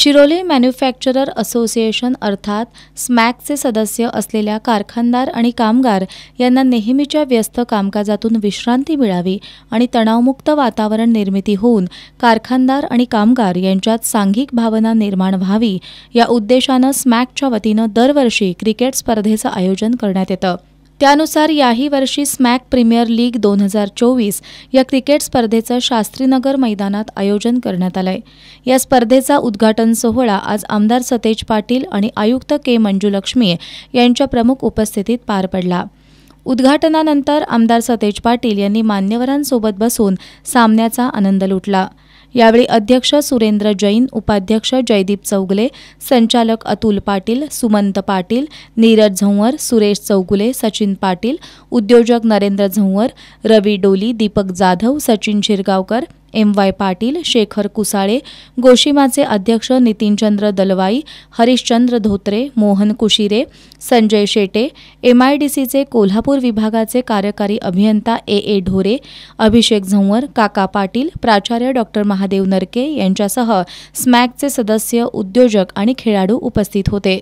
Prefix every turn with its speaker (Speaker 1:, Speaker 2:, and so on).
Speaker 1: Shiroli manufacturer association अर्थात स्मॅकचे सदस्य असलेल्या कारखानदार आणि कामगार यांना नेहमीच्या व्यस्त कामकाजातून विश्रांती मिळावी आणि तणावमुक्त वातावरण निर्मिती होऊन कारखानदार आणि कामगार यांच्यात सांघिक भावना निर्माण व्हावी या उद्देशानं स्मॅकच्या वतीनं दरवर्षी क्रिकेट स्पर्धेचं आयोजन करण्यात येतं त्यानुसार याही वर्षी स्मॅक प्रीमियर लीग दोन हजार चोवीस या क्रिकेट स्पर्धेचं शास्त्रीनगर मैदानात आयोजन करण्यात आलंय या स्पर्धेचा उद्घाटन सोहळा आज आमदार सतेज पाटील आणि आयुक्त के मंजुलक्ष्मी यांच्या प्रमुख उपस्थितीत पार पडला उद्घाटनानंतर आमदार सतेज पाटील यांनी मान्यवरांसोबत बसून सामन्याचा आनंद लुटला यावेळी अध्यक्ष सुरेंद्र जैन उपाध्यक्ष जयदीप चौगले संचालक अतुल पाटील सुमंत पाटील नीरज झंवर सुरेश चौगुले सचिन पाटील उद्योजक नरेंद्र झंवर रवी डोली दीपक जाधव सचिन शिरगावकर एम वाय पाटील शेखर कुसाळे गोशिमाचे अध्यक्ष Nitinchandra Dalvai Harishchandra Dhotre Mohan Kushire Sanjay Shete M I D सीचे कोल्हापूर विभागाचे कार्यकारी अभियंता ए ए ढोरे अभिषेक झंवर काका पाटील प्राचार्य डॉक्टर महादेव नरके यांच्यासह स्मॅकचे सदस्य उद्योजक आणि खेळाडू उपस्थित होते